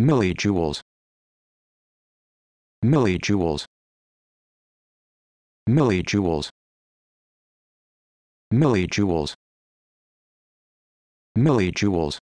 millijoules millijoules millijoules millijoules millijoules